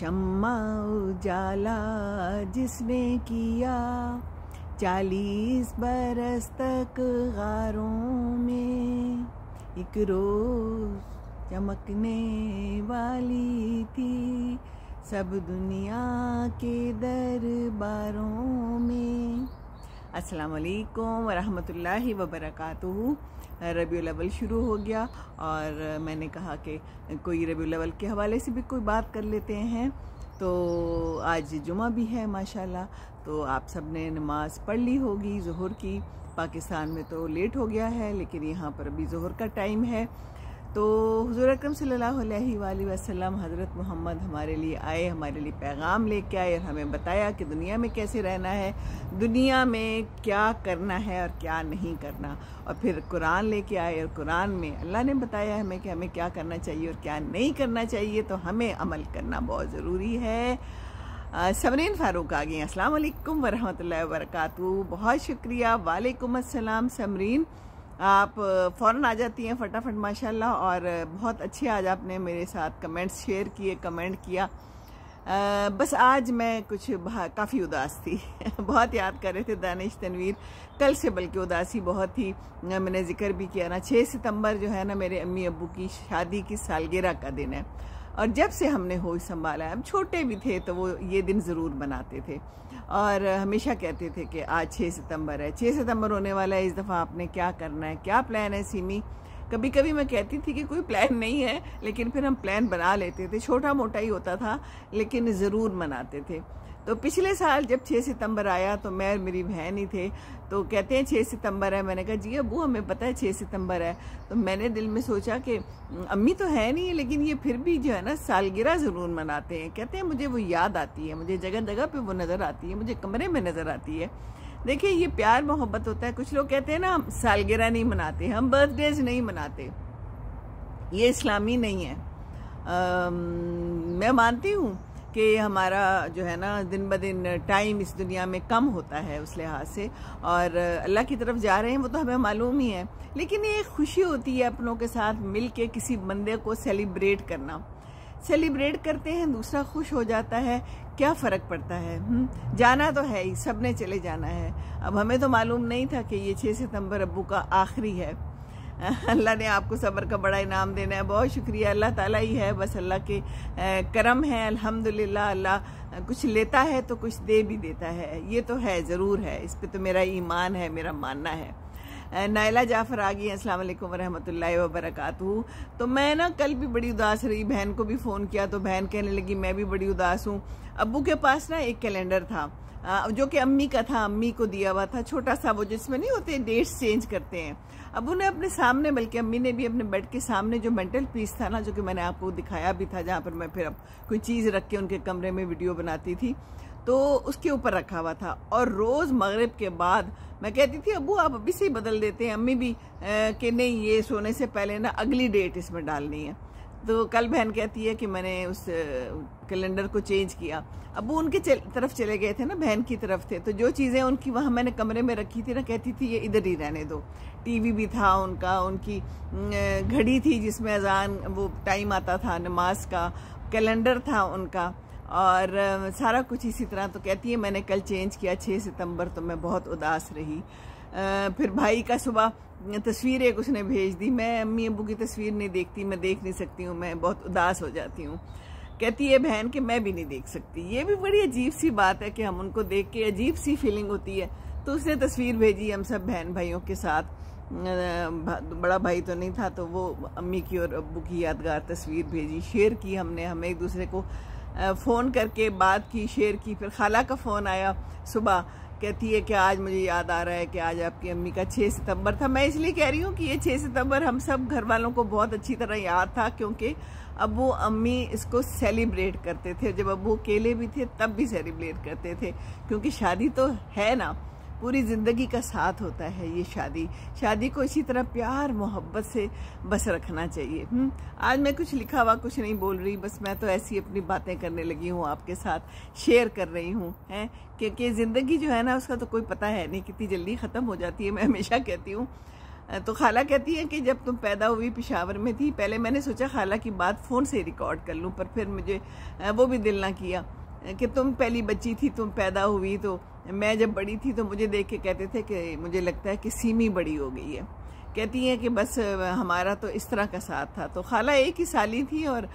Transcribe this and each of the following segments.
शम्मा उजाला जिसने किया चालीस बरस तक गारों में एक रोज चमकने वाली थी सब दुनिया के दरबारों में अस्सलाम वालेकुम वरहमतुल्लाहि वबरकातुहू रबी लेवल शुरू हो गया और मैंने कहा कि कोई रबी लेवल के हवाले से भी कोई बात कर लेते हैं तो आज जुमा भी है माशाल्लाह तो आप सब ने नमाज़ पढ़ ली होगी जहर की पाकिस्तान में तो लेट हो गया है लेकिन यहाँ पर अभी जहर का टाइम है तो हजूर अक्रम वसल्लम हज़रत मोहम्मद हमारे लिए आए हमारे लिए पैगाम लेके आए और हमें बताया कि दुनिया में कैसे रहना है दुनिया में क्या करना है और क्या नहीं करना और फिर कुरान लेके आए और कुरान में अल्लाह ने बताया हमें कि हमें क्या करना चाहिए और क्या नहीं करना चाहिए तो हमें अमल करना बहुत ज़रूरी है सबरीन फ़ारूक आ गई असल वरहमल वर्क बहुत शुक्रिया वालेकुम समरीन आप फ़ौर आ जाती हैं फटाफट माशाल्लाह और बहुत अच्छे आज आपने मेरे साथ कमेंट्स शेयर किए कमेंट किया आ, बस आज मैं कुछ काफ़ी उदास थी बहुत याद कर रहे थे दानिश तनवीर कल से बल्कि उदासी बहुत थी मैंने ज़िक्र भी किया ना 6 सितंबर जो है ना मेरे अम्मी अबू की शादी की सालगिरह का दिन है और जब से हमने होश संभाला है हम छोटे भी थे तो वो ये दिन ज़रूर मनाते थे और हमेशा कहते थे कि आज 6 सितंबर है 6 सितंबर होने वाला है इस दफ़ा आपने क्या करना है क्या प्लान है सीमी कभी कभी मैं कहती थी कि कोई प्लान नहीं है लेकिन फिर हम प्लान बना लेते थे छोटा मोटा ही होता था लेकिन ज़रूर मनाते थे तो पिछले साल जब 6 सितंबर आया तो मैं और मेरी बहन ही थे तो कहते हैं 6 सितंबर है मैंने कहा जी अबू हमें पता है 6 सितंबर है तो मैंने दिल में सोचा कि अम्मी तो है नहीं लेकिन ये फिर भी जो है ना सालगिरह ज़रूर मनाते हैं कहते हैं मुझे वो याद आती है मुझे जगह जगह पे वो नज़र आती है मुझे कमरे में नज़र आती है देखिए ये प्यार मोहब्बत होता है कुछ लोग कहते हैं ना हम सालगिरह नहीं मनाते हम बर्थडेज नहीं मनाते ये इस्लामी नहीं है आ, मैं मानती हूँ कि हमारा जो है ना दिन ब दिन टाइम इस दुनिया में कम होता है उस लिहाज से और अल्लाह की तरफ जा रहे हैं वो तो हमें मालूम ही है लेकिन ये खुशी होती है अपनों के साथ मिल के किसी बंदे को सेलिब्रेट करना सेलिब्रेट करते हैं दूसरा खुश हो जाता है क्या फ़र्क पड़ता है हुँ? हम्म, जाना तो है ही सब ने चले जाना है अब हमें तो मालूम नहीं था कि ये छः सितंबर अबू का आखिरी है अल्लाह ने आपको सबर का बड़ा इनाम देना है बहुत शुक्रिया अल्लाह ताला ही है बस अल्लाह के करम है अल्हम्दुलिल्लाह अल्लाह कुछ लेता है तो कुछ दे भी देता है ये तो है ज़रूर है इस पर तो मेरा ईमान है मेरा मानना है नायला जाफ़र आ गई हैं अस्सलाम वालेकुम वरहमतुल्लाहि वबरकातुहू तो मैं ना कल भी बड़ी उदास रही बहन को भी फ़ोन किया तो बहन कहने लगी मैं भी बड़ी उदास हूँ अबू के पास ना एक कैलेंडर था जो कि अम्मी का था अम्मी को दिया हुआ था छोटा सा वो जिसमें नहीं होते डेट्स चेंज करते हैं अब उन्हें अपने सामने बल्कि अम्मी ने भी अपने बेड के सामने जो मेंटल पीस था ना जो कि मैंने आपको दिखाया भी था जहाँ पर मैं फिर अब कोई चीज़ रख के उनके कमरे में वीडियो बनाती थी तो उसके ऊपर रखा हुआ था और रोज़ मगरब के बाद मैं कहती थी अबू आप अभी से ही बदल देते हैं अम्मी भी कि नहीं ये सोने से पहले ना अगली डेट इसमें डालनी है तो कल बहन कहती है कि मैंने उस कैलेंडर को चेंज किया अब वो उनके चल, तरफ चले गए थे ना बहन की तरफ थे तो जो चीज़ें उनकी वहाँ मैंने कमरे में रखी थी ना कहती थी ये इधर ही रहने दो टीवी भी था उनका उनकी घड़ी थी जिसमें अजान वो टाइम आता था नमाज का कैलेंडर था उनका और सारा कुछ इसी तरह तो कहती है मैंने कल चेंज किया छः सितंबर तो मैं बहुत उदास रही फिर भाई का सुबह तस्वीर एक उसने भेज दी मैं अम्मी अबू की तस्वीर नहीं देखती मैं देख नहीं सकती हूँ मैं बहुत उदास हो जाती हूँ कहती है बहन कि मैं भी नहीं देख सकती ये भी बड़ी अजीब सी बात है कि हम उनको देख के अजीब सी फीलिंग होती है तो उसने तस्वीर भेजी हम सब बहन भाइयों के साथ बड़ा भाई तो नहीं था तो वो अम्मी की और अबू की यादगार तस्वीर भेजी शेयर की हमने हम एक दूसरे को फ़ोन करके बात की शेयर की फिर खाला का फ़ोन आया सुबह कहती है कि आज मुझे याद आ रहा है कि आज आपकी अम्मी का 6 सितंबर था मैं इसलिए कह रही हूँ कि ये 6 सितंबर हम सब घर वालों को बहुत अच्छी तरह याद था क्योंकि अब वो अम्मी इसको सेलिब्रेट करते थे जब वो अकेले भी थे तब भी सेलिब्रेट करते थे क्योंकि शादी तो है ना पूरी ज़िंदगी का साथ होता है ये शादी शादी को इसी तरह प्यार मोहब्बत से बस रखना चाहिए हुँ? हम्म, आज मैं कुछ लिखा हुआ कुछ नहीं बोल रही बस मैं तो ऐसी अपनी बातें करने लगी हूँ आपके साथ शेयर कर रही हूँ हैं क्योंकि ज़िंदगी जो है ना उसका तो कोई पता है नहीं कितनी जल्दी ख़त्म हो जाती है मैं हमेशा कहती हूँ तो खाला कहती है कि जब तुम पैदा हुई पिशावर में थी पहले मैंने सोचा खाला की बात फ़ोन से रिकॉर्ड कर लूँ पर फिर मुझे वो भी दिल ना किया कि तुम पहली बच्ची थी तुम पैदा हुई तो मैं जब बड़ी थी तो मुझे देख के कहते थे कि मुझे लगता है कि सीमी बड़ी हो गई है कहती हैं कि बस हमारा तो इस तरह का साथ था तो खाला एक ही साली थी और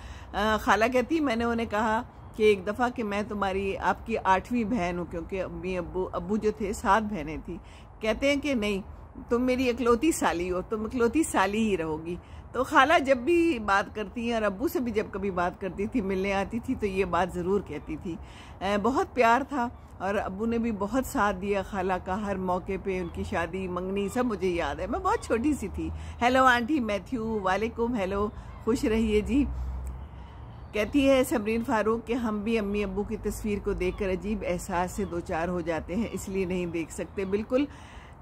खाला कहती मैंने उन्हें कहा कि एक दफ़ा कि मैं तुम्हारी आपकी आठवीं बहन हूँ क्योंकि अम्मी अबू अबू जो थे सात बहनें थी कहते हैं कि नहीं तुम मेरी इकलौती साली हो तुम इकलौती साली ही रहोगी तो खाला जब भी बात करती हैं और अबू से भी जब कभी बात करती थी मिलने आती थी तो ये बात ज़रूर कहती थी बहुत प्यार था और अबू ने भी बहुत साथ दिया खाला का हर मौके पे उनकी शादी मंगनी सब मुझे याद है मैं बहुत छोटी सी थी हेलो आंटी मैथ्यू वालेकुम हेलो खुश रहिए जी कहती है सबरीन फारूक कि हम भी अम्मी अबू की तस्वीर को देखकर अजीब एहसास से दो चार हो जाते हैं इसलिए नहीं देख सकते बिल्कुल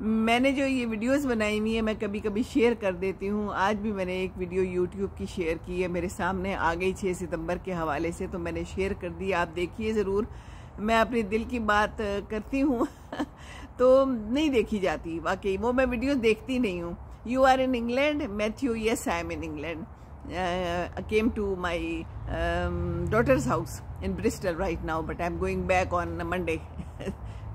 मैंने जो ये वीडियोस बनाई हुई है मैं कभी कभी शेयर कर देती हूँ आज भी मैंने एक वीडियो यूट्यूब की शेयर की है मेरे सामने आ गई छः सितंबर के हवाले से तो मैंने शेयर कर दी आप देखिए ज़रूर मैं अपने दिल की बात करती हूँ तो नहीं देखी जाती वाकई वो मैं वीडियो देखती नहीं हूँ you are in England Matthew yes I am in England came to my daughter's house in Bristol right now but I am going back on Monday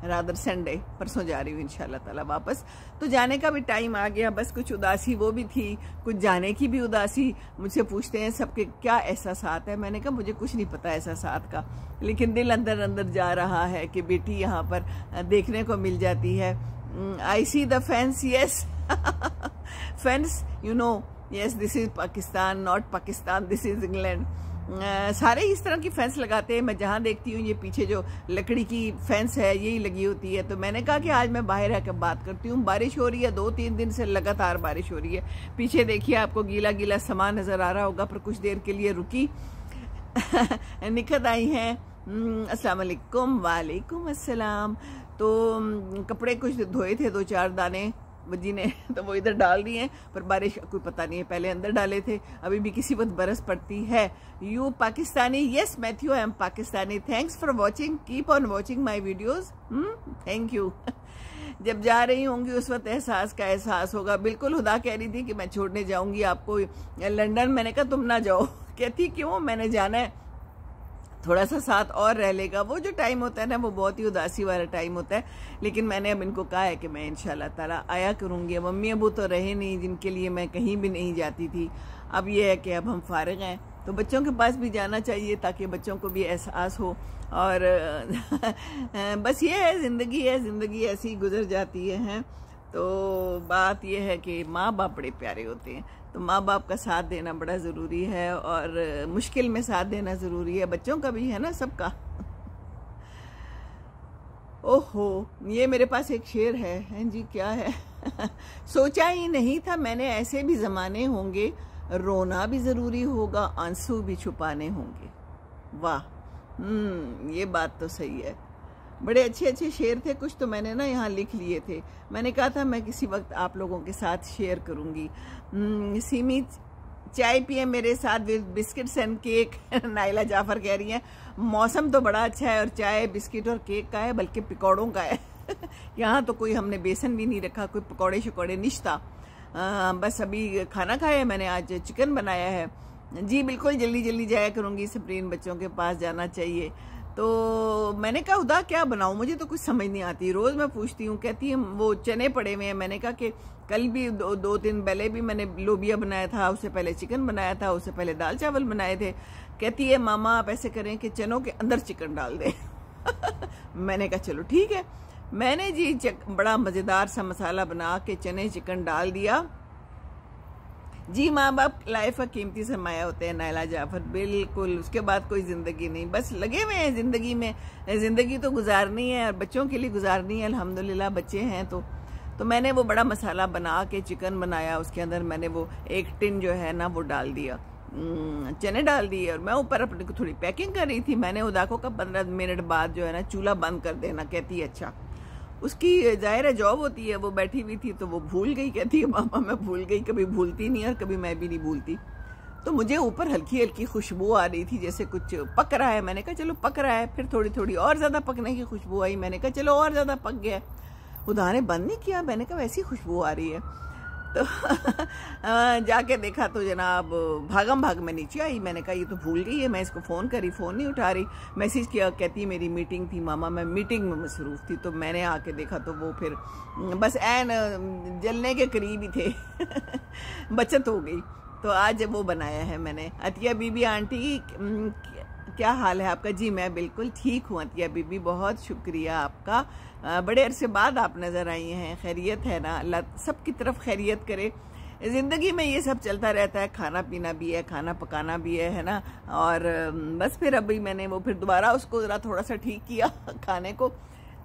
rather Sunday परसों जा रही हूँ इन ताला वापस तो जाने का भी टाइम आ गया बस कुछ उदासी वो भी थी कुछ जाने की भी उदासी मुझसे पूछते हैं सबके क्या ऐसा साथ है मैंने कहा मुझे कुछ नहीं पता ऐसा साथ का लेकिन दिल अंदर अंदर जा रहा है कि बेटी यहाँ पर देखने को मिल जाती है I see the fans yes fans you know yes this is Pakistan not Pakistan this is England सारे इस तरह की फेंस लगाते हैं मैं जहाँ देखती हूँ ये पीछे जो लकड़ी की फेंस है यही लगी होती है तो मैंने कहा कि आज मैं बाहर आकर बात करती हूँ बारिश हो रही है दो तीन दिन से लगातार बारिश हो रही है पीछे देखिए आपको गीला गीला सामान नज़र आ रहा होगा पर कुछ देर के लिए रुकी निकत आई हैं हम्म, अस्सलाम वालेकुम असलम तो हम्म, कपड़े कुछ धोए थे दो चार दाने जी ने तो वो इधर डाल रही हैं पर बारिश कोई पता नहीं है पहले अंदर डाले थे अभी भी किसी वक्त बरस पड़ती है you Pakistani yes Matthew I am Pakistani thanks for watching keep on watching my videos thank you जब जा रही होंगी उस वक्त एहसास का एहसास होगा बिल्कुल खुदा कह रही थी कि मैं छोड़ने जाऊंगी आपको लंदन मैंने कहा तुम ना जाओ कहती क्यों मैंने जाना है थोड़ा सा साथ और रह लेगा वो जो टाइम होता है ना वो बहुत ही उदासी वाला टाइम होता है लेकिन मैंने अब इनको कहा है कि मैं इन ताला आया करूँगी मम्मी अबू तो रहे नहीं जिनके लिए मैं कहीं भी नहीं जाती थी अब ये है कि अब हम फारग हैं तो बच्चों के पास भी जाना चाहिए ताकि बच्चों को भी एहसास हो और बस ये है ज़िंदगी है ज़िंदगी ऐसी गुजर जाती है तो बात यह है कि माँ बाप बड़े प्यारे होते हैं तो माँ बाप का साथ देना बड़ा ज़रूरी है और मुश्किल में साथ देना ज़रूरी है बच्चों का भी है ना सबका ओहो ये मेरे पास एक शेर है हैं जी क्या है सोचा ही नहीं था मैंने ऐसे भी ज़माने होंगे रोना भी ज़रूरी होगा आंसू भी छुपाने होंगे वाह हम्म, ये बात तो सही है बड़े अच्छे अच्छे शेर थे कुछ तो मैंने ना यहाँ लिख लिए थे मैंने कहा था मैं किसी वक्त आप लोगों के साथ शेयर करूँगी हम्म, सीमी चाय पिए मेरे साथ biscuits and cake Naila Jafar कह रही हैं मौसम तो बड़ा अच्छा है और चाय बिस्किट और केक का है बल्कि पकौड़ों का है यहाँ तो कोई हमने बेसन भी नहीं रखा कोई पकौड़े शकौड़े निश्ता बस अभी खाना खाया है मैंने आज चिकन बनाया है जी बिल्कुल जल्दी जल्दी जाया करूँगी सप्रीन बच्चों के पास जाना चाहिए तो मैंने कहा उदा क्या बनाऊँ मुझे तो कुछ समझ नहीं आती रोज़ मैं पूछती हूँ कहती है वो चने पड़े हुए हैं मैंने कहा कि कल भी दो दो दिन पहले भी मैंने लोबिया बनाया था उससे पहले चिकन बनाया था उससे पहले दाल चावल बनाए थे कहती है मामा आप ऐसे करें कि चनों के अंदर चिकन डाल दें मैंने कहा चलो ठीक है मैंने जी बड़ा मज़ेदार सा मसाला बना के चने चिकन डाल दिया जी माँ बाप लाइफ का कीमती सरमाया होते हैं नायला जाफर बिल्कुल उसके बाद कोई ज़िंदगी नहीं बस लगे हुए हैं ज़िंदगी में ज़िंदगी तो गुजारनी है और बच्चों के लिए गुजारनी है अल्हम्दुलिल्लाह बच्चे हैं तो तो मैंने वो बड़ा मसाला बना के चिकन बनाया उसके अंदर मैंने वो एक टिन जो है ना वो डाल दिया चने डाल दिए और मैं ऊपर अपने को थोड़ी पैकिंग कर रही थी मैंने उदाको का पंद्रह मिनट बाद जो है ना चूल्हा बंद कर देना कहती अच्छा उसकी जाहिर है जॉब होती है वो बैठी हुई थी तो वो भूल गई कहती है मामा मैं भूल गई कभी भूलती नहीं और कभी मैं भी नहीं भूलती तो मुझे ऊपर हल्की हल्की खुशबू आ रही थी जैसे कुछ पक रहा है मैंने कहा चलो पक रहा है फिर थोड़ी थोड़ी और ज़्यादा पकने की खुशबू आई मैंने कहा चलो और ज़्यादा पक गया उदाहरण बंद नहीं किया मैंने कहा वैसी खुशबू आ रही है तो हाँ, जाके देखा तो जनाब भागम भाग में नीचे आई मैंने कहा ये तो भूल गई है मैं इसको फ़ोन करी फ़ोन नहीं उठा रही मैसेज किया कहती मेरी मीटिंग थी मामा मैं मीटिंग में मसरूफ़ थी तो मैंने आके देखा तो वो फिर बस एन जलने के करीब ही थे बचत हो गई तो आज वो बनाया है मैंने अतिया बीबी आंटी क्या हाल है आपका जी मैं बिल्कुल ठीक हूँ अतिया बीबी बहुत शुक्रिया आपका बड़े अरसे बाद आप नज़र आई हैं खैरियत है ना अल्लाह सब की तरफ खैरियत करे ज़िंदगी में ये सब चलता रहता है खाना पीना भी है खाना पकाना भी है है ना और बस फिर अभी मैंने वो फिर दोबारा उसको ज़रा थोड़ा सा ठीक किया खाने को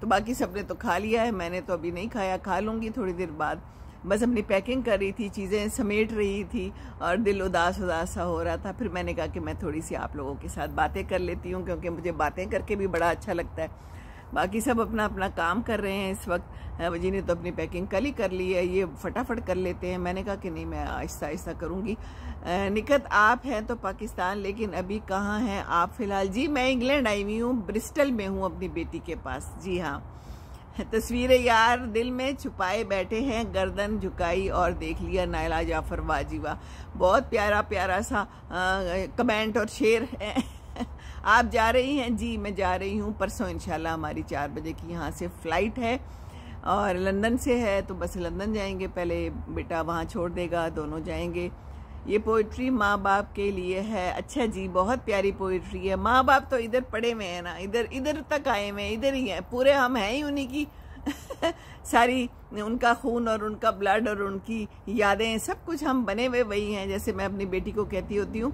तो बाकी सब ने तो खा लिया है मैंने तो अभी नहीं खाया खा लूँगी थोड़ी देर बाद बस अपनी पैकिंग कर रही थी चीज़ें समेट रही थी और दिल उदास उदास सा हो रहा था फिर मैंने कहा कि मैं थोड़ी सी आप लोगों के साथ बातें कर लेती हूँ क्योंकि मुझे बातें करके भी बड़ा अच्छा लगता है बाकी सब अपना अपना काम कर रहे हैं इस वक्त जी ने तो अपनी पैकिंग कल ही कर ली है ये फटाफट कर लेते हैं मैंने कहा कि नहीं मैं आहिस्ता आहिस्ता करूँगी निकत आप हैं तो पाकिस्तान लेकिन अभी कहाँ हैं आप फ़िलहाल जी मैं इंग्लैंड आई हुई हूँ ब्रिस्टल में हूँ अपनी बेटी के पास जी हाँ तस्वीरें यार दिल में छुपाए बैठे हैं गर्दन झुकाई और देख लिया नायला जाफर वाजीवा बहुत प्यारा प्यारा सा आ, कमेंट और शेयर है आप जा रही हैं जी मैं जा रही हूँ परसों इंशाल्लाह हमारी चार बजे की यहाँ से फ़्लाइट है और लंदन से है तो बस लंदन जाएंगे पहले बेटा वहाँ छोड़ देगा दोनों जाएंगे ये पोइट्री माँ बाप के लिए है अच्छा जी बहुत प्यारी पोइट्री है माँ बाप तो इधर पड़े हुए हैं ना इधर इधर तक आए हुए हैं इधर ही हैं पूरे हम हैं ही उन्हीं की सारी उनका खून और उनका ब्लड और उनकी यादें सब कुछ हम बने हुए वही हैं जैसे मैं अपनी बेटी को कहती होती हूँ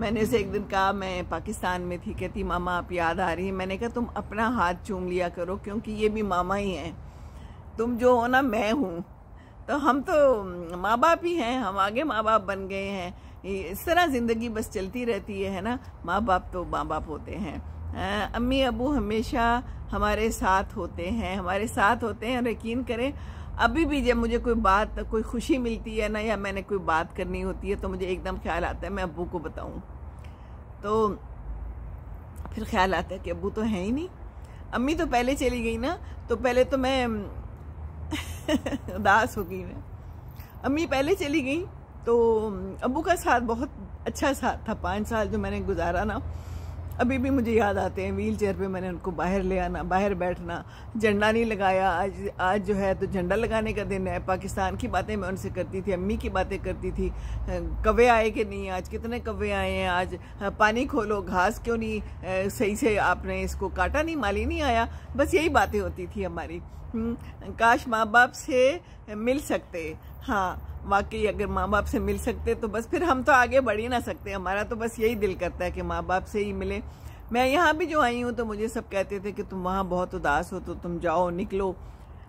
मैंने उसे एक दिन कहा मैं पाकिस्तान में थी कहती मामा आप याद आ रही है मैंने कहा तुम अपना हाथ चूम लिया करो क्योंकि ये भी मामा ही हैं तुम जो हो ना मैं हूँ तो हम तो माँ बाप ही हैं हम आगे माँ बाप बन गए हैं इस तरह ज़िंदगी बस चलती रहती है है ना माँ बाप तो माँ बाप होते हैं अम्मी अबू हमेशा हमारे साथ होते हैं हमारे साथ होते हैं और यकीन करें अभी भी जब मुझे कोई बात कोई खुशी मिलती है ना या मैंने कोई बात करनी होती है तो मुझे एकदम ख्याल आता है मैं अबू को बताऊँ तो फिर ख्याल आता है कि अबू तो है ही नहीं अम्मी तो पहले चली गई ना तो पहले तो मैं उदास हो गई मैं अम्मी पहले चली गई तो अबू का साथ बहुत अच्छा साथ था पाँच साल जो मैंने गुजारा ना अभी भी मुझे याद आते हैं व्हील चेयर पर मैंने उनको बाहर ले आना बाहर बैठना झंडा नहीं लगाया आज आज जो है तो झंडा लगाने का दिन है पाकिस्तान की बातें मैं उनसे करती थी अम्मी की बातें करती थी कवे आए कि नहीं आज कितने कवे आए हैं आज पानी खोलो घास क्यों नहीं सही से आपने इसको काटा नहीं माली नहीं आया बस यही बातें होती थी हमारी हम्म, काश माँ बाप से मिल सकते हाँ वाकई अगर माँ बाप से मिल सकते तो बस फिर हम तो आगे बढ़ ही ना सकते हमारा तो बस यही दिल करता है कि माँ बाप से ही मिले मैं यहाँ भी जो आई हूँ तो मुझे सब कहते थे कि तुम वहाँ बहुत उदास हो तो तुम जाओ निकलो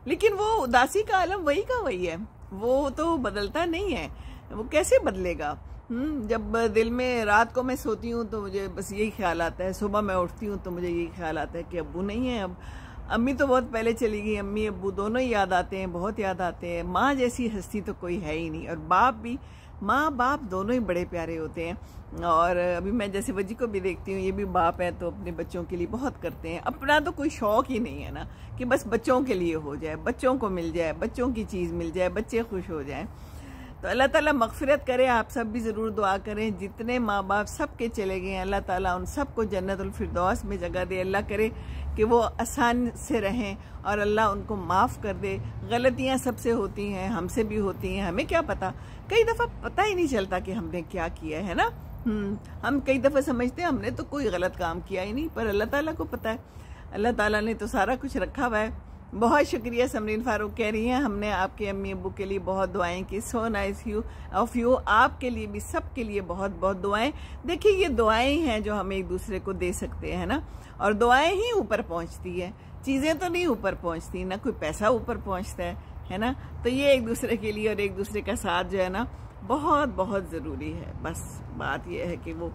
लेकिन वो उदासी का आलम वही का वही है वो तो बदलता नहीं है वो कैसे बदलेगा हम्म, जब दिल में रात को मैं सोती हूँ तो मुझे बस यही ख्याल आता है सुबह मैं उठती हूँ तो मुझे यही ख्याल आता है कि अबू नहीं है अब अम्मी तो बहुत पहले चली गई अम्मी अबू दोनों ही याद आते हैं बहुत याद आते हैं माँ जैसी हस्ती तो कोई है ही नहीं और बाप भी माँ बाप दोनों ही बड़े प्यारे होते हैं और अभी मैं जैसे वजी को भी देखती हूँ ये भी बाप है तो अपने बच्चों के लिए बहुत करते हैं अपना तो कोई शौक ही नहीं है ना कि बस बच्चों के लिए हो जाए बच्चों को मिल जाए बच्चों की चीज़ मिल जाए बच्चे खुश हो जाएँ तो अल्लाह ताला मगफ़रत करे आप सब भी ज़रूर दुआ करें जितने माँ बाप सब के चले गए अल्लाह ताला उन सबको जन्नतफरदौस में जगह दे अल्लाह करे कि वो आसान से रहें और अल्लाह उनको माफ़ कर दे गलतियाँ सबसे होती हैं हमसे भी होती हैं हमें क्या पता कई दफ़ा पता ही नहीं चलता कि हमने क्या किया है ना हम्म, हम कई दफ़ा समझते हैं हमने तो कोई गलत काम किया ही नहीं पर अल्लाह ताला को पता है अल्लाह ताला ने तो सारा कुछ रखा हुआ है बहुत शुक्रिया समरीन फारूक कह रही हैं हमने आपके अम्मी अबू के लिए बहुत दुआएं की so nice you of you आपके लिए भी सबके लिए बहुत बहुत दुआएं देखिए ये दुआएं हैं जो हम एक दूसरे को दे सकते हैं ना और दुआएं ही ऊपर पहुंचती है चीज़ें तो नहीं ऊपर पहुंचती ना कोई पैसा ऊपर पहुँचता है है ना तो ये एक दूसरे के लिए और एक दूसरे का साथ जो है ना बहुत बहुत ज़रूरी है बस बात यह है कि वो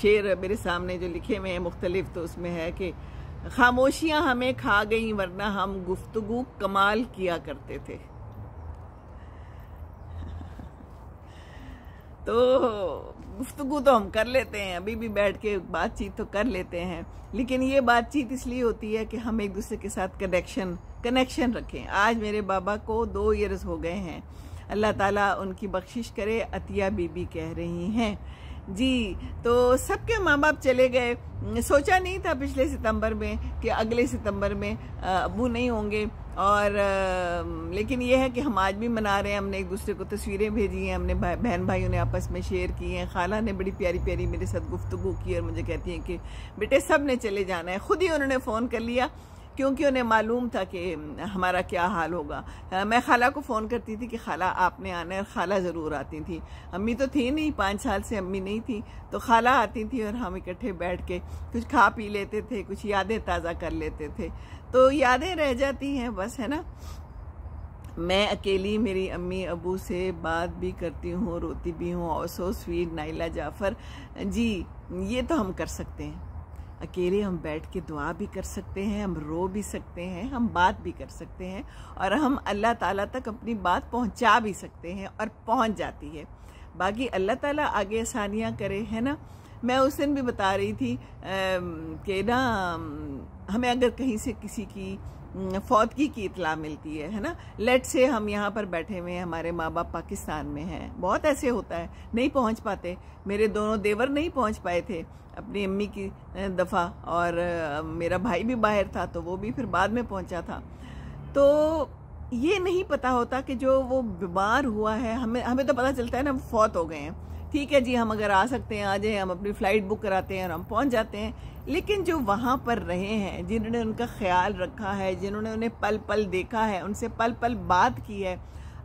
शेर मेरे सामने जो लिखे हुए हैं मुख्तलिफ तो उसमें है कि खामोशियां हमें खा गई वरना हम गुफ्तगु कमाल किया करते थे तो गुफ्तगु तो हम कर लेते हैं अभी भी बैठ के बातचीत तो कर लेते हैं लेकिन ये बातचीत इसलिए होती है कि हम एक दूसरे के साथ कनेक्शन कनेक्शन रखें आज मेरे बाबा को दो ईयर्स हो गए हैं अल्लाह ताला उनकी बख्शिश करे अतिया बीबी कह रही हैं जी तो सबके माँ बाप चले गए सोचा नहीं था पिछले सितंबर में कि अगले सितंबर में अबू नहीं होंगे और लेकिन यह है कि हम आज भी मना रहे हैं हमने एक दूसरे को तस्वीरें भेजी हैं हमने भाई, बहन भाइयों ने आपस में शेयर की हैं खाला ने बड़ी प्यारी प्यारी मेरे साथ गुफ्तु की और मुझे कहती हैं कि बेटे सब ने चले जाना है ख़ुद ही उन्होंने फ़ोन कर लिया क्योंकि उन्हें मालूम था कि हमारा क्या हाल होगा मैं खाला को फ़ोन करती थी कि खाला आपने आना है और खाला ज़रूर आती थी अम्मी तो थी नहीं पाँच साल से अम्मी नहीं थी तो खाला आती थी और हम इकट्ठे बैठ के कुछ खा पी लेते थे कुछ यादें ताज़ा कर लेते थे तो यादें रह जाती हैं बस है ना मैं अकेली मेरी अम्मी अबू से बात भी करती हूँ रोती भी हूँ और सो स्वीट नाइला जाफ़र जी ये तो हम कर सकते हैं अकेले हम बैठ के दुआ भी कर सकते हैं हम रो भी सकते हैं हम बात भी कर सकते हैं और हम अल्लाह ताला तक अपनी बात पहुंचा भी सकते हैं और पहुंच जाती है बाकी अल्लाह ताला आगे आसानियाँ करे है ना मैं उस दिन भी बता रही थी कि ना हमें अगर कहीं से किसी की फौतगी की इतला मिलती है है ना लेट से हम यहाँ पर बैठे हुए हैं हमारे माँ बाप पाकिस्तान में हैं बहुत ऐसे होता है नहीं पहुँच पाते मेरे दोनों देवर नहीं पहुँच पाए थे अपनी अम्मी की दफ़ा और मेरा भाई भी बाहर था तो वो भी फिर बाद में पहुंचा था तो ये नहीं पता होता कि जो वो बीमार हुआ है हमें हमें तो पता चलता है ना फौत हो गए हैं ठीक है जी हम अगर आ सकते हैं आ जाए हम अपनी फ़्लाइट बुक कराते हैं और हम पहुंच जाते हैं लेकिन जो वहाँ पर रहे हैं जिन्होंने उनका ख्याल रखा है जिन्होंने उन्हें पल पल देखा है उनसे पल पल बात की है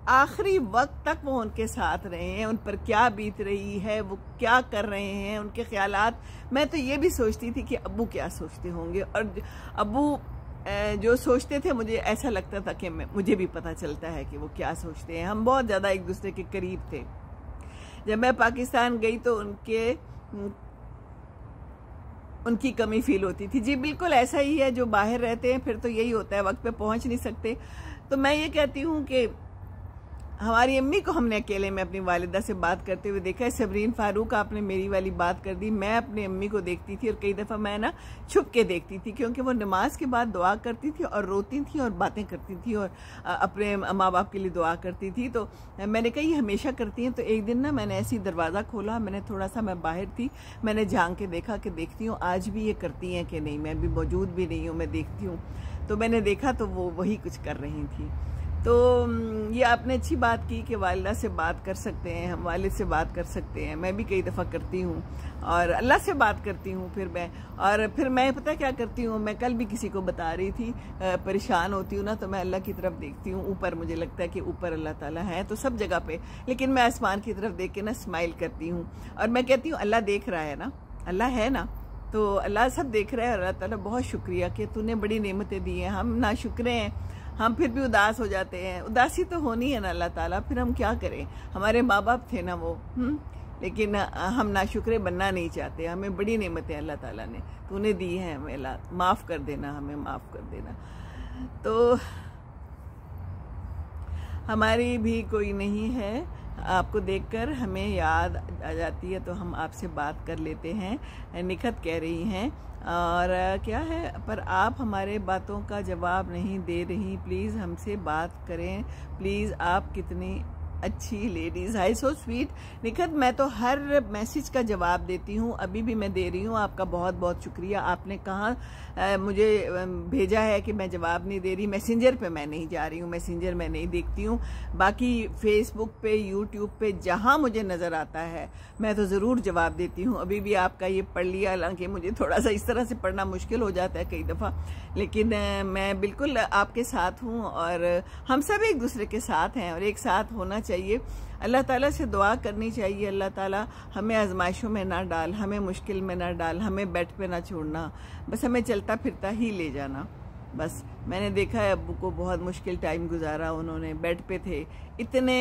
आखिरी वक्त तक वो उनके साथ रहे हैं उन पर क्या बीत रही है वो क्या कर रहे हैं उनके ख्याल मैं तो ये भी सोचती थी कि अबू क्या सोचते होंगे और अबू जो सोचते थे मुझे ऐसा लगता था कि मैं मुझे भी पता चलता है कि वो क्या सोचते हैं हम बहुत ज़्यादा एक दूसरे के करीब थे जब मैं पाकिस्तान गई तो उनके उनकी कमी फील होती थी जी बिल्कुल ऐसा ही है जो बाहर रहते हैं फिर तो यही होता है वक्त पे पहुंच नहीं सकते तो मैं ये कहती हूँ कि हमारी अम्मी को हमने अकेले में अपनी वालिदा से बात करते हुए देखा है सबरीन फारूक आपने मेरी वाली बात कर दी मैं अपनी अम्मी को देखती थी और कई दफ़ा मैं ना छुप के देखती थी क्योंकि वो नमाज के बाद दुआ करती थी और रोती थी और बातें करती थी और अपने माँ बाप के लिए दुआ करती थी तो मैंने कही हमेशा करती हैं तो एक दिन ना मैंने ऐसी दरवाज़ा खोला मैंने थोड़ा सा मैं बाहर थी मैंने झाँक के देखा कि देखती हूँ आज भी ये करती हैं कि नहीं मैं अभी मौजूद भी नहीं हूँ मैं देखती हूँ तो मैंने देखा तो वो वही कुछ कर रही थी तो ये आपने अच्छी बात की कि वालदा से बात कर सकते हैं हम वालिद से बात कर सकते हैं मैं भी कई दफ़ा करती हूँ और अल्लाह से बात करती हूँ फिर मैं और फिर मैं पता क्या करती हूँ मैं कल भी किसी को बता रही थी परेशान होती हूँ ना तो मैं अल्लाह की तरफ देखती हूँ ऊपर मुझे लगता है कि ऊपर अल्लाह ताला है तो सब जगह पे लेकिन मैं आसमान की तरफ देख के ना स्माइल करती हूँ और मैं कहती हूँ अल्लाह देख रहा है ना अल्लाह है ना तो अल्लाह सब देख रहा है और अल्लाह ताला बहुत शुक्रिया कि तूने बड़ी नियमतें दी हैं हम ना शुक्र हैं हम फिर भी उदास हो जाते हैं उदासी तो होनी है ना अल्लाह ताला फिर हम क्या करें हमारे माँ बाप थे ना वो हुँ? हम्म? लेकिन हम नाशुक्रे बनना नहीं चाहते हमें बड़ी नेमतें अल्लाह ताला ने तूने दी हैं हमें माफ़ कर देना हमें माफ़ कर देना तो हमारी भी कोई नहीं है आपको देखकर हमें याद आ जाती है तो हम आपसे बात कर लेते हैं निखत कह रही हैं और क्या है पर आप हमारे बातों का जवाब नहीं दे रही प्लीज़ हमसे बात करें प्लीज़ आप कितनी अच्छी ladies hi so sweet Nikhat मैं तो हर मैसेज का जवाब देती हूँ अभी भी मैं दे रही हूँ आपका बहुत बहुत शुक्रिया आपने कहा मुझे भेजा है कि मैं जवाब नहीं दे रही मैसेंजर पे मैं नहीं जा रही हूँ मैसेंजर मैं नहीं देखती हूँ बाकी फेसबुक पे यूट्यूब पे जहाँ मुझे नज़र आता है मैं तो ज़रूर जवाब देती हूँ अभी भी आपका ये पढ़ लिया हालांकि मुझे थोड़ा सा इस तरह से पढ़ना मुश्किल हो जाता है कई दफ़ा लेकिन मैं बिल्कुल आपके साथ हूँ और हम सब एक दूसरे के साथ हैं और एक साथ होना चाहिए चाहिए अल्लाह ताला से दुआ करनी चाहिए अल्लाह ताला हमें आजमाइशों में ना डाल हमें मुश्किल में ना डाल हमें बेड पे ना छोड़ना बस हमें चलता फिरता ही ले जाना बस मैंने देखा है अबू को बहुत मुश्किल टाइम गुजारा उन्होंने बेड पे थे इतने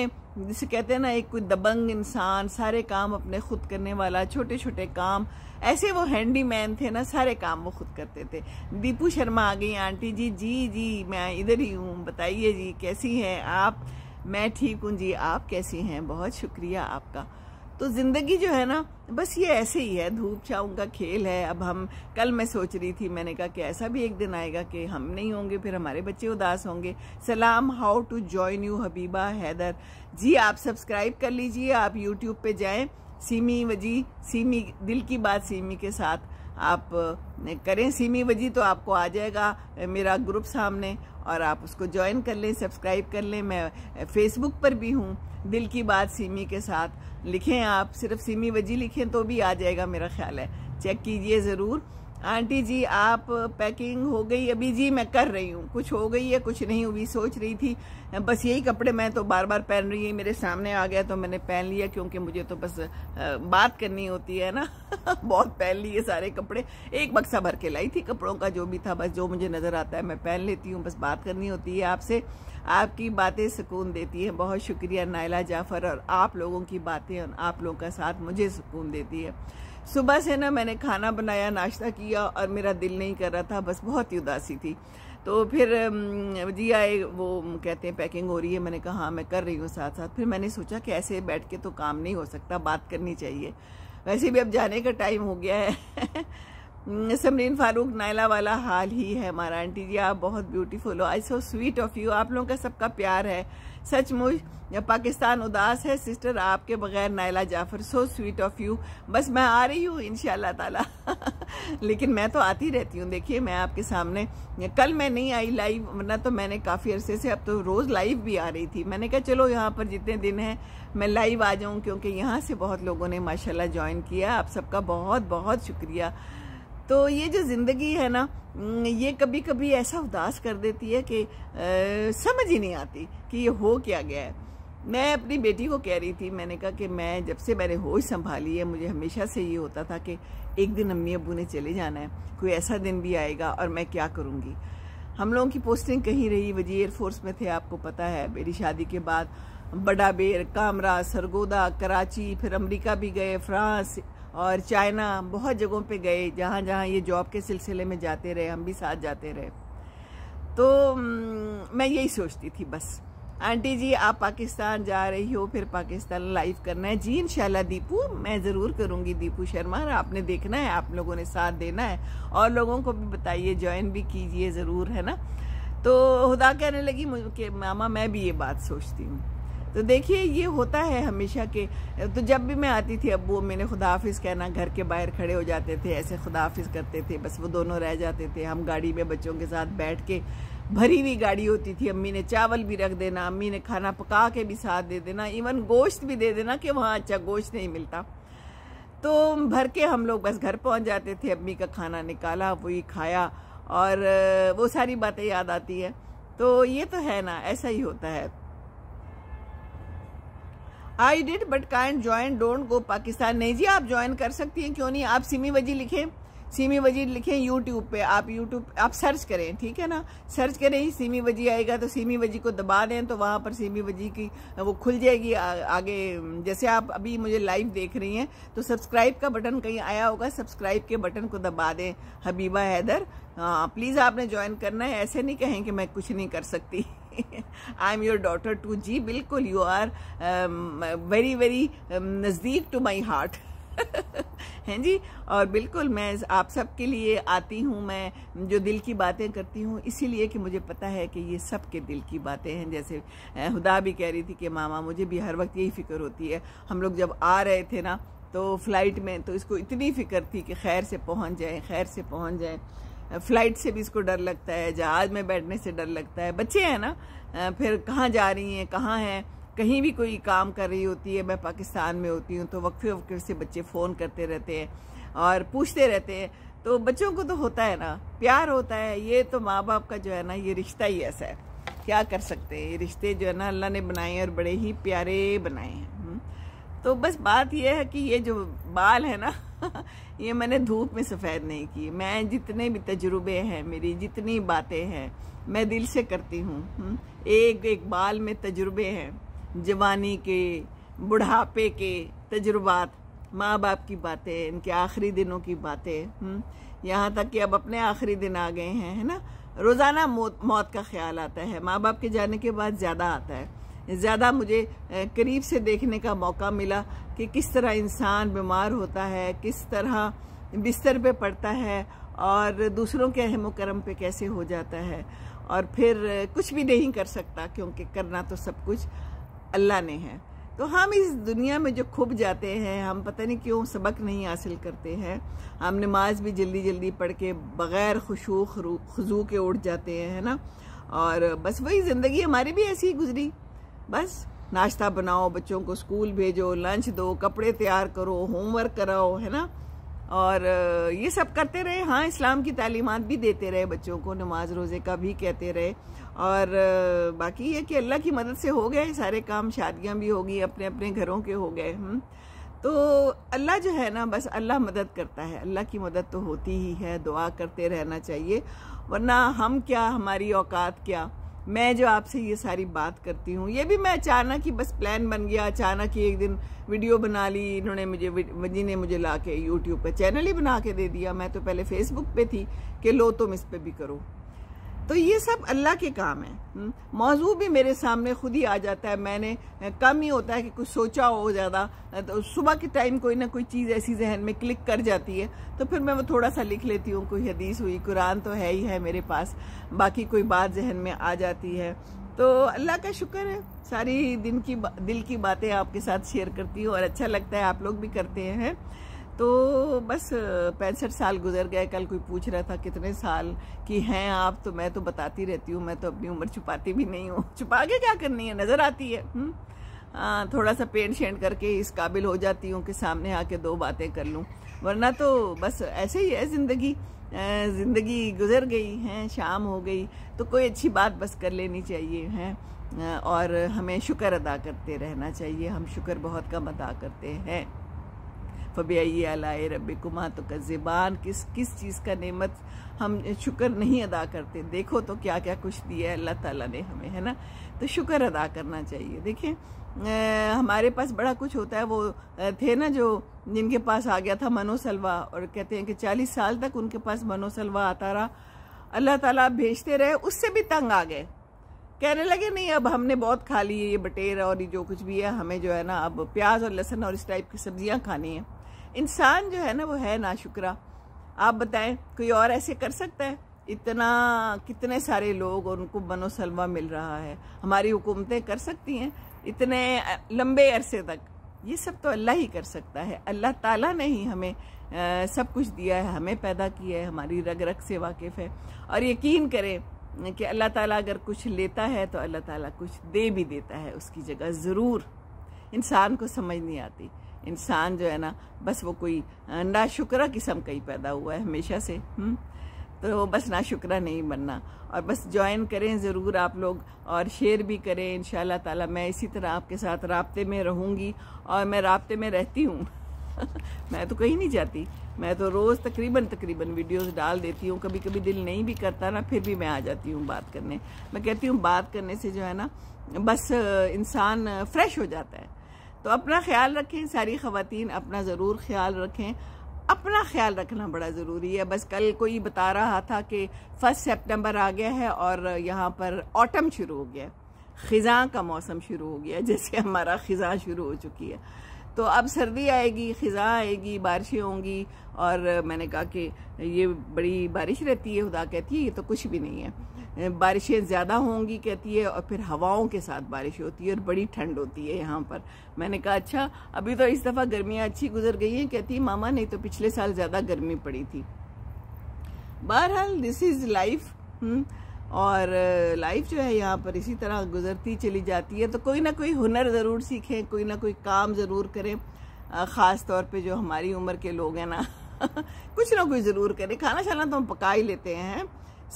जिसे कहते हैं ना एक कोई दबंग इंसान सारे काम अपने खुद करने वाला छोटे छोटे काम ऐसे वो हैंडी मैन थे ना सारे काम वो खुद करते थे दीपू शर्मा आ गई आंटी जी जी जी मैं इधर ही हूँ बताइए जी कैसी हैं आप मैं ठीक हूँ जी आप कैसी हैं बहुत शुक्रिया आपका तो ज़िंदगी जो है ना बस ये ऐसे ही है धूप छाँव का खेल है अब हम कल मैं सोच रही थी मैंने कहा कि ऐसा भी एक दिन आएगा कि हम नहीं होंगे फिर हमारे बच्चे उदास होंगे सलाम how to join you Habiba Haider ji आप सब्सक्राइब कर लीजिए आप यूट्यूब पे जाएं सीमी वजी सीमी दिल की बात सीमी के साथ आप करें सीमी वजी तो आपको आ जाएगा मेरा ग्रुप सामने और आप उसको ज्वाइन कर लें सब्सक्राइब कर लें मैं फेसबुक पर भी हूँ दिल की बात सीमी के साथ लिखें आप सिर्फ सीमी वजी लिखें तो भी आ जाएगा मेरा ख्याल है चेक कीजिए ज़रूर आंटी जी आप पैकिंग हो गई अभी जी मैं कर रही हूँ कुछ हो गई है कुछ नहीं हुई सोच रही थी बस यही कपड़े मैं तो बार बार पहन रही है मेरे सामने आ गया तो मैंने पहन लिया क्योंकि मुझे तो बस बात करनी होती है ना बहुत पहन लिए सारे कपड़े एक बक्सा भर के लाई थी कपड़ों का जो भी था बस जो मुझे नज़र आता है मैं पहन लेती हूँ बस बात करनी होती है आपसे आपकी बातें सुकून देती हैं बहुत शुक्रिया नायला जाफ़र और आप लोगों की बातें और आप लोगों का साथ मुझे सुकून देती है सुबह से ना मैंने खाना बनाया नाश्ता किया और मेरा दिल नहीं कर रहा था बस बहुत ही उदासी थी तो फिर जी आए वो कहते हैं पैकिंग हो रही है मैंने कहा हाँ मैं कर रही हूँ साथ साथ फिर मैंने सोचा कि ऐसे बैठ के तो काम नहीं हो सकता बात करनी चाहिए वैसे भी अब जाने का टाइम हो गया है समरीन फारूक नायला वाला हाल ही है हमारा आंटी जी आप बहुत ब्यूटीफुल हो I so sweet of you आप लोगों का सबका प्यार है सचमुच पाकिस्तान उदास है सिस्टर आपके बगैर Naila Jafar so sweet of you बस मैं आ रही हूँ इन ताला लेकिन मैं तो आती रहती हूँ देखिए मैं आपके सामने कल मैं नहीं आई लाइव वरना तो मैंने काफ़ी अरसे से अब तो रोज़ लाइव भी आ रही थी मैंने कहा चलो यहाँ पर जितने दिन हैं मैं लाइव आ जाऊँ क्योंकि यहाँ से बहुत लोगों ने माशाला ज्वाइन किया आप सबका बहुत बहुत शुक्रिया तो ये जो ज़िंदगी है ना ये कभी कभी ऐसा उदास कर देती है कि आ, समझ ही नहीं आती कि ये हो क्या गया है मैं अपनी बेटी को कह रही थी मैंने कहा कि मैं जब से मैंने होश संभाली है मुझे हमेशा से ये होता था कि एक दिन अम्मी अबू ने चले जाना है कोई ऐसा दिन भी आएगा और मैं क्या करूँगी हम लोगों की पोस्टिंग कहीं रही वजी एयरफोर्स में थे आपको पता है मेरी शादी के बाद बड़ा बेर कामरा सरगोदा कराची फिर अमरीका भी गए फ्रांस और चाइना बहुत जगहों पे गए जहाँ जहाँ ये जॉब के सिलसिले में जाते रहे हम भी साथ जाते रहे तो मैं यही सोचती थी बस आंटी जी आप पाकिस्तान जा रही हो फिर पाकिस्तान लाइव करना है जी इन दीपू मैं ज़रूर करूँगी दीपू शर्मा आपने देखना है आप लोगों ने साथ देना है और लोगों को भी बताइए ज्वाइन भी कीजिए ज़रूर है ना तो खुदा कहने लगी मुझे मामा मैं भी ये बात सोचती हूँ तो देखिए ये होता है हमेशा के तो जब भी मैं आती थी अब वो मैंने खुदा हाफिज कहना घर के बाहर खड़े हो जाते थे ऐसे खुदा हाफिज करते थे बस वो दोनों रह जाते थे हम गाड़ी में बच्चों के साथ बैठ के भरी हुई गाड़ी होती थी अम्मी ने चावल भी रख देना अम्मी ने खाना पका के भी साथ दे देना इवन गोश्त भी दे देना कि वहाँ अच्छा गोश्त नहीं मिलता तो भर के हम लोग बस घर पहुँच जाते थे अम्मी का खाना निकाला वही खाया और वो सारी बातें याद आती है तो ये तो है ना ऐसा ही होता है I did but can join don't go Pakistan नहीं जी आप ज्वाइन कर सकती हैं क्यों नहीं आप सिमी वजी लिखें सीमी वजी लिखें यूट्यूब पे आप यूट्यूब आप सर्च करें ठीक है ना सर्च करें ही सीमी वजी आएगा तो सीमी वजी को दबा दें तो वहाँ पर सीमी वजी की वो खुल जाएगी आ, आगे जैसे आप अभी मुझे लाइव देख रही हैं तो सब्सक्राइब का बटन कहीं आया होगा सब्सक्राइब के बटन को दबा दें हबीबा हैदर हाँ प्लीज़ आपने ज्वाइन करना है ऐसे नहीं कहें कि मैं कुछ नहीं कर सकती I am your daughter too जी बिल्कुल यू आर वेरी वेरी नज़दीक टू माई हार्ट हैं जी और बिल्कुल मैं आप सबके लिए आती हूँ मैं जो दिल की बातें करती हूँ इसीलिए कि मुझे पता है कि ये सब के दिल की बातें हैं जैसे हुदा भी कह रही थी कि मामा मुझे भी हर वक्त यही फिक्र होती है हम लोग जब आ रहे थे ना तो फ्लाइट में तो इसको इतनी फिक्र थी कि खैर से पहुँच जाए खैर से पहुँच जाए फ्लाइट से भी इसको डर लगता है जहाज़ में बैठने से डर लगता है बच्चे हैं ना फिर कहाँ जा रही हैं कहाँ हैं कहीं भी कोई काम कर रही होती है मैं पाकिस्तान में होती हूँ तो वक्फे वक्फे से बच्चे फ़ोन करते रहते हैं और पूछते रहते हैं तो बच्चों को तो होता है ना प्यार होता है ये तो माँ बाप का जो है ना ये रिश्ता ही ऐसा है क्या कर सकते हैं ये रिश्ते जो है ना अल्लाह ने बनाए और बड़े ही प्यारे बनाए हैं तो बस बात यह है कि ये जो बाल है ना ये मैंने धूप में सफ़ेद नहीं किए मैं जितने भी तजुर्बे हैं मेरी जितनी बातें हैं मैं दिल से करती हूँ हम्म। एक एक बाल में तजुर्बे हैं जवानी के बुढ़ापे के तजुर्बात माँ बाप की बातें इनके आखिरी दिनों की बातें हम्म। यहाँ तक कि अब अपने आखिरी दिन आ गए हैं है ना रोज़ाना मौत मौत का ख्याल आता है माँ बाप के जाने के बाद ज़्यादा आता है ज़्यादा मुझे करीब से देखने का मौका मिला कि किस तरह इंसान बीमार होता है किस तरह बिस्तर पे पड़ता है और दूसरों के अहम करम पे कैसे हो जाता है और फिर कुछ भी नहीं कर सकता क्योंकि करना तो सब कुछ अल्लाह ने है तो हम इस दुनिया में जो खुब जाते हैं हम पता नहीं क्यों सबक नहीं हासिल करते हैं हम नमाज भी जल्दी जल्दी पढ़ के बग़ैर खुशू खजू के उठ जाते हैं है ना और बस वही ज़िंदगी हमारी भी ऐसी ही गुजरी बस नाश्ता बनाओ बच्चों को स्कूल भेजो लंच दो कपड़े तैयार करो होमवर्क कराओ है ना और ये सब करते रहे हाँ इस्लाम की तालीमत भी देते रहे बच्चों को नमाज रोज़े का भी कहते रहे और बाकी ये कि अल्लाह की मदद से हो गए सारे काम शादियाँ भी होगी अपने अपने घरों के हो गए हम हम्म। तो अल्लाह जो है ना बस अल्लाह मदद करता है अल्लाह की मदद तो होती ही है दुआ करते रहना चाहिए वरना हम क्या हमारी औकात क्या मैं जो आपसे ये सारी बात करती हूँ ये भी मैं अचानक ही बस प्लान बन गया अचानक ही एक दिन वीडियो बना ली इन्होंने मुझे वजी ने मुझे ला के यूट्यूब पर चैनल ही बना के दे दिया मैं तो पहले फेसबुक पे थी कि लो तुम इस पर भी करो तो ये सब अल्लाह के काम है हम्म। मौजू भी मेरे सामने खुद ही आ जाता है मैंने कम ही होता है कि कुछ सोचा हो ज़्यादा तो सुबह के टाइम कोई ना कोई चीज़ ऐसी जहन में क्लिक कर जाती है तो फिर मैं वो थोड़ा सा लिख लेती हूँ कोई हदीस हुई कुरान तो है ही है मेरे पास बाकी कोई बात जहन में आ जाती है तो अल्लाह का शुक्र है सारी दिन की दिल की बातें आपके साथ शेयर करती हूँ और अच्छा लगता है आप लोग भी करते हैं तो बस पैंसठ साल गुजर गए कल कोई पूछ रहा था कितने साल की हैं आप तो मैं तो बताती रहती हूँ मैं तो अपनी उम्र छुपाती भी नहीं हूँ छुपा के क्या करनी है नज़र आती है हम्म? आ, थोड़ा सा पेंट शेंट करके इस काबिल हो जाती हूँ कि सामने आके दो बातें कर लूँ वरना तो बस ऐसे ही है ज़िंदगी ज़िंदगी गुजर गई है शाम हो गई तो कोई अच्छी बात बस कर लेनी चाहिए है और हमें शुक्र अदा करते रहना चाहिए हम शुक्र बहुत कम अदा करते हैं फबियाई अलाए रबिकुमा तो का ज़बान किस किस चीज़ का नेमत हम शुक्र नहीं अदा करते देखो तो क्या क्या कुछ दिया है अल्लाह ताला ने हमें है ना तो शुक्र अदा करना चाहिए देखें आ, हमारे पास बड़ा कुछ होता है वो थे ना जो जिनके पास आ गया था मनोसलवा और कहते हैं कि चालीस साल तक उनके पास मनोसलवा आता रहा अल्लाह ताला भेजते रहे उससे भी तंग आ गए कहने लगे नहीं अब हमने बहुत खा ली है ये बटेर और ये जो कुछ भी है हमें जो है ना अब प्याज और लहसुन और इस टाइप की सब्जियां खानी है इंसान जो है ना वो है ना शुक्रा आप बताएं कोई और ऐसे कर सकता है इतना कितने सारे लोग और उनको मनोसलवा मिल रहा है हमारी हुकूमतें कर सकती हैं इतने लंबे अरसे तक ये सब तो अल्लाह ही कर सकता है अल्लाह ताला ने ही हमें आ, सब कुछ दिया है हमें पैदा किया है हमारी रग रग से वाकिफ़ है और यकीन करें कि अल्लाह ताला अगर कुछ लेता है तो अल्लाह ताला कुछ दे भी देता है उसकी जगह ज़रूर इंसान को समझ नहीं आती इंसान जो है ना बस वो कोई ना शुक्रा किस्म का ही पैदा हुआ है हमेशा से हुँ? हम्म? तो बस ना शुक्रा नहीं बनना और बस ज्वाइन करें ज़रूर आप लोग और शेयर भी करें इन ताला मैं इसी तरह आपके साथ रबते में रहूँगी और मैं रबते में रहती हूँ मैं तो कहीं नहीं जाती मैं तो रोज़ तकरीबन तकरीबन वीडियोस डाल देती हूँ कभी कभी दिल नहीं भी करता ना फिर भी मैं आ जाती हूँ बात करने मैं कहती हूँ बात करने से जो है ना बस इंसान फ्रेश हो जाता है तो अपना ख्याल रखें सारी खातन अपना ज़रूर ख्याल रखें अपना ख्याल रखना बड़ा ज़रूरी है बस कल कोई बता रहा था कि फर्स्ट सितंबर आ गया है और यहाँ पर ऑटम शुरू हो गया है का मौसम शुरू हो गया जैसे हमारा ख़ज़ा शुरू हो चुकी है तो अब सर्दी आएगी ख़ज़ा आएगी बारिशें होंगी और मैंने कहा कि ये बड़ी बारिश रहती है खुदा कहती है ये तो कुछ भी नहीं है बारिशें ज़्यादा होंगी कहती है और फिर हवाओं के साथ बारिश होती है और बड़ी ठंड होती है यहाँ पर मैंने कहा अच्छा अभी तो इस दफ़ा गर्मियाँ अच्छी गुजर गई हैं कहती है मामा नहीं तो पिछले साल ज़्यादा गर्मी पड़ी थी बहरहाल दिस इज़ लाइफ और लाइफ जो है यहाँ पर इसी तरह गुजरती चली जाती है तो कोई ना कोई हुनर ज़रूर सीखें कोई ना कोई काम ज़रूर करें ख़ास तौर पे जो हमारी उम्र के लोग हैं ना कुछ ना कुछ ज़रूर करें खाना शाना तो हम पका ही लेते हैं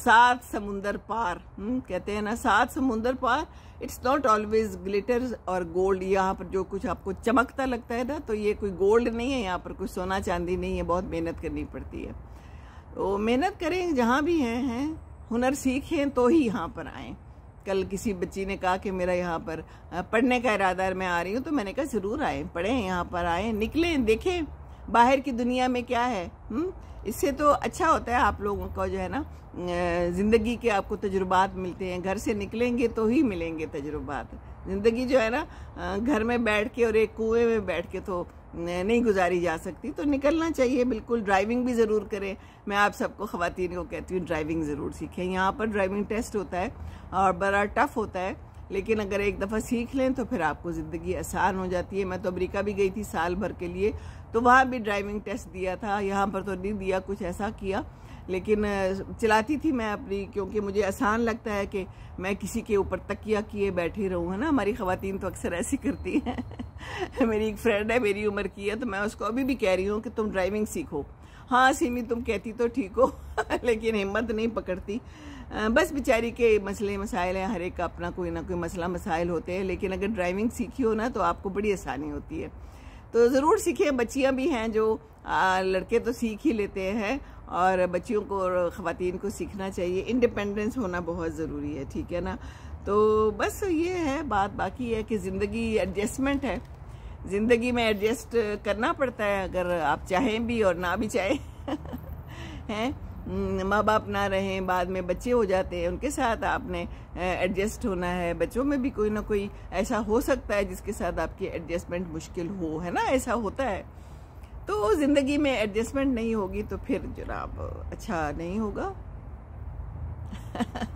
सात समुंदर पार हम्म, कहते हैं ना सात समुंदर पार इट्स नॉट ऑलवेज ग्लिटर और गोल्ड यहाँ पर जो कुछ आपको चमकता लगता है ना तो ये कोई गोल्ड नहीं है यहाँ पर कुछ सोना चांदी नहीं है बहुत मेहनत करनी पड़ती है तो मेहनत करें जहाँ भी हैं हैं हुनर सीखें तो ही यहाँ पर आएँ कल किसी बच्ची ने कहा कि मेरा यहाँ पर पढ़ने का इरादा मैं आ रही हूँ तो मैंने कहा ज़रूर आएँ पढ़ें यहाँ पर आए निकलें देखें बाहर की दुनिया में क्या है हुँ? हम्म? इससे तो अच्छा होता है आप लोगों का जो है ना ज़िंदगी के आपको तजुर्बात मिलते हैं घर से निकलेंगे तो ही मिलेंगे तजुर्बात ज़िंदगी जो है ना घर में बैठ के और एक कुएं में बैठ के तो नहीं गुजारी जा सकती तो निकलना चाहिए बिल्कुल ड्राइविंग भी ज़रूर करें मैं आप सबको ख़वान को कहती हूँ ड्राइविंग ज़रूर सीखें यहाँ पर ड्राइविंग टेस्ट होता है और बड़ा टफ़ होता है लेकिन अगर एक दफ़ा सीख लें तो फिर आपको ज़िंदगी आसान हो जाती है मैं तो अमरीका भी गई थी साल भर के लिए तो वहाँ भी ड्राइविंग टेस्ट दिया था यहाँ पर तो नहीं दिया कुछ ऐसा किया लेकिन चलाती थी मैं अपनी क्योंकि मुझे आसान लगता है कि मैं किसी के ऊपर तकिया किए बैठी रहूँ है ना हमारी खातन तो अक्सर ऐसी करती हैं मेरी एक फ्रेंड है मेरी उम्र की है तो मैं उसको अभी भी कह रही हूँ कि तुम ड्राइविंग सीखो हाँ सीमी तुम कहती तो ठीक हो लेकिन हिम्मत नहीं पकड़ती बस बेचारी के मसले मसाइल हैं हर एक का अपना कोई ना कोई मसला मसाइल होते हैं लेकिन अगर ड्राइविंग सीखी हो ना तो आपको बड़ी आसानी होती है तो ज़रूर सीखें बच्चियाँ भी हैं जो लड़के तो सीख ही लेते हैं और बच्चियों को और ख़वान को सीखना चाहिए इंडिपेंडेंस होना बहुत ज़रूरी है ठीक है ना तो बस ये है बात बाकी है कि ज़िंदगी एडजस्टमेंट है ज़िंदगी में एडजस्ट करना पड़ता है अगर आप चाहें भी और ना भी चाहें हैं हम्म, माँ बाप ना रहें बाद में बच्चे हो जाते हैं उनके साथ आपने एडजस्ट होना है बच्चों में भी कोई ना कोई ऐसा हो सकता है जिसके साथ आपकी एडजस्टमेंट मुश्किल हो है ना ऐसा होता है तो ज़िंदगी में एडजस्टमेंट नहीं होगी तो फिर जनाब अच्छा नहीं होगा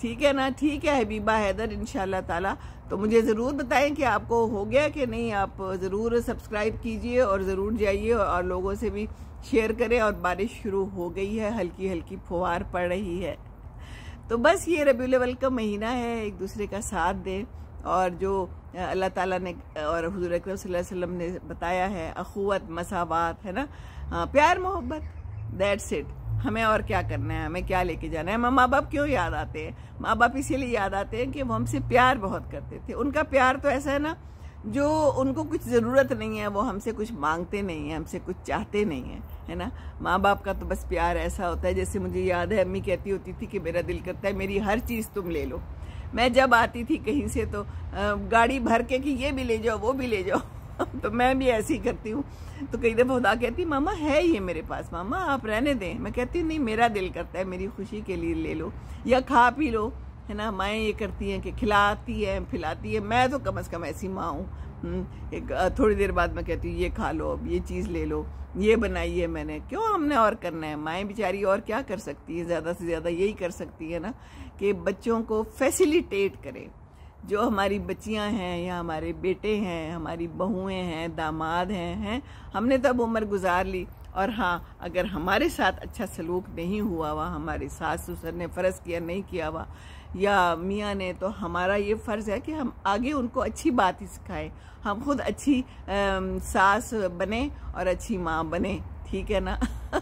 ठीक है ना ठीक है हबीबा हैदर इन ताला तो मुझे ज़रूर बताएं कि आपको हो गया कि नहीं आप ज़रूर सब्सक्राइब कीजिए और ज़रूर जाइए और लोगों से भी शेयर करें और बारिश शुरू हो गई है हल्की हल्की फुहार पड़ रही है तो बस ये रबी लेवल का महीना है एक दूसरे का साथ दें और जो अल्लाह ताला ने और हजूर अक्रम वसल्लम ने बताया है अखुवत मसावत है ना हाँ, प्यार मोहब्बत दैट्स इट हमें और क्या करना है हमें क्या लेके जाना है माँ बाप क्यों याद आते हैं माँ बाप इसीलिए याद आते हैं कि वो हमसे प्यार बहुत करते थे उनका प्यार तो ऐसा है ना जो उनको कुछ ज़रूरत नहीं है वो हमसे कुछ मांगते नहीं हैं हमसे कुछ चाहते नहीं हैं है ना माँ बाप का तो बस प्यार ऐसा होता है जैसे मुझे याद है अम्मी कहती होती थी कि मेरा दिल करता है मेरी हर चीज़ तुम ले लो मैं जब आती थी कहीं से तो गाड़ी भर के कि ये भी ले जाओ वो भी ले जाओ तो मैं भी ऐसे ही करती हूँ तो कई दफ़ा खुदा कहती मामा है ये मेरे पास मामा आप रहने दें मैं कहती नहीं मेरा दिल करता है मेरी खुशी के लिए ले लो या खा पी लो है ना माएँ ये करती हैं कि खिलाती हैं पिलाती है मैं तो कम अज़ कम ऐसी माँ हूँ हम्म, एक थोड़ी देर बाद मैं कहती हूँ ये खा लो अब ये चीज़ ले लो ये बनाई है मैंने क्यों हमने और करना है माएँ बेचारी और क्या कर सकती है ज़्यादा से ज़्यादा यही कर सकती है ना कि बच्चों को फैसिलिटेट करें जो हमारी बच्चियां हैं या हमारे बेटे हैं हमारी बहुएं हैं दामाद हैं हैं हमने तब उम्र गुजार ली और हाँ अगर हमारे साथ अच्छा सलूक नहीं हुआ हुआ हमारे सास ससुर ने फ़र्ज़ किया नहीं किया हुआ या मियाँ ने तो हमारा ये फ़र्ज़ है कि हम आगे उनको अच्छी बात ही सिखाएं हम खुद अच्छी आ, सास बने और अच्छी माँ बने ठीक है ना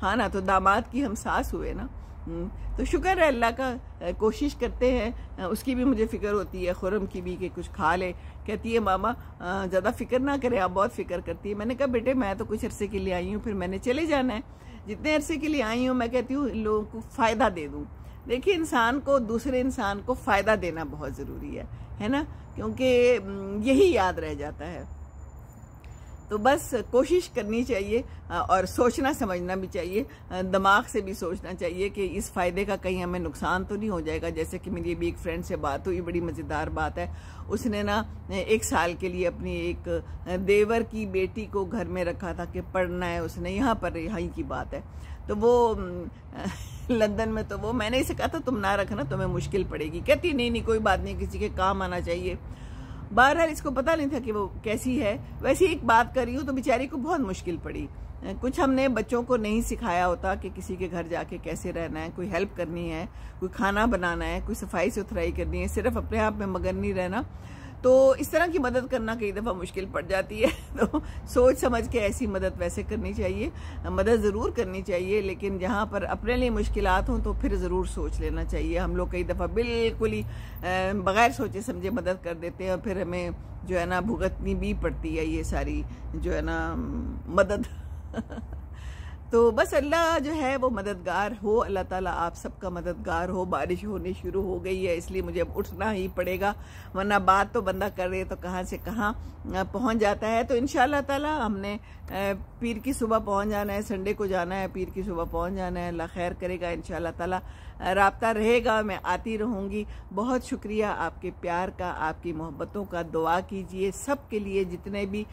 हाँ ना तो दामाद की हम सास हुए ना हम्म, तो शुक्र है अल्लाह का कोशिश करते हैं उसकी भी मुझे फ़िक्र होती है खुरम की भी कि कुछ खा ले कहती है मामा ज़्यादा फ़िक्र ना करें आप बहुत फ़िक्र करती है मैंने कहा बेटे मैं तो कुछ अरसे के लिए आई हूँ फिर मैंने चले जाना है जितने अरसे के लिए आई हूँ मैं कहती हूँ लोगों को फ़ायदा दे दूँ देखिए इंसान को दूसरे इंसान को फ़ायदा देना बहुत ज़रूरी है है ना क्योंकि यही याद रह जाता है तो बस कोशिश करनी चाहिए और सोचना समझना भी चाहिए दिमाग से भी सोचना चाहिए कि इस फ़ायदे का कहीं हमें नुकसान तो नहीं हो जाएगा जैसे कि मेरी अभी एक फ्रेंड से बात हुई बड़ी मज़ेदार बात है उसने ना एक साल के लिए अपनी एक देवर की बेटी को घर में रखा था कि पढ़ना है उसने यहाँ पर यहाँ की बात है तो वो लंदन में तो वो मैंने इसे कहा था तुम ना रखना तुम्हें मुश्किल पड़ेगी कहती नहीं नहीं कोई बात नहीं किसी के काम आना चाहिए बहरहाल इसको पता नहीं था कि वो कैसी है वैसे एक बात कर रही हूँ तो बेचारी को बहुत मुश्किल पड़ी कुछ हमने बच्चों को नहीं सिखाया होता कि किसी के घर जाके कैसे रहना है कोई हेल्प करनी है कोई खाना बनाना है कोई सफाई सुथराई करनी है सिर्फ अपने आप में मगन नहीं रहना तो इस तरह की मदद करना कई दफ़ा मुश्किल पड़ जाती है तो सोच समझ के ऐसी मदद वैसे करनी चाहिए मदद ज़रूर करनी चाहिए लेकिन जहाँ पर अपने लिए मुश्किल हों तो फिर ज़रूर सोच लेना चाहिए हम लोग कई दफ़ा बिल्कुल ही बग़ैर सोचे समझे मदद कर देते हैं और फिर हमें जो है ना भुगतनी भी पड़ती है ये सारी जो है ना मदद तो बस अल्लाह जो है वो मददगार हो अल्लाह ताला आप सबका मददगार हो बारिश होनी शुरू हो गई है इसलिए मुझे अब उठना ही पड़ेगा वरना बात तो बंदा कर रहे तो कहाँ से कहाँ पहुँच जाता है तो इन ताला हमने पीर की सुबह पहुँच जाना है संडे को जाना है पीर की सुबह पहुँच जाना है अल्लाह खैर करेगा इन ताला रबता रहेगा मैं आती रहूँगी बहुत शुक्रिया आपके प्यार का आपकी मोहब्बतों का दुआ कीजिए सब के लिए जितने भी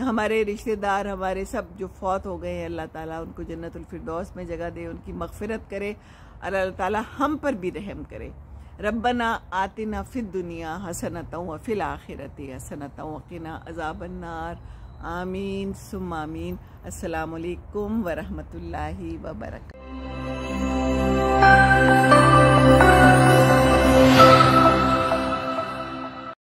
हमारे रिश्तेदार हमारे सब जो फौत हो गए हैं अल्लाह ताला उनको जन्नतुल फिरदौस में जगह दे उनकी मगफरत करे और अल्लाह ताला हम पर भी रहम करे रब्बना आतिना फ़िर दुनिया हसनत फ़िल आखिरत हसनत वकीना अजाबन्नार आमीन सुम आमीन असलकम वरहमल वबरक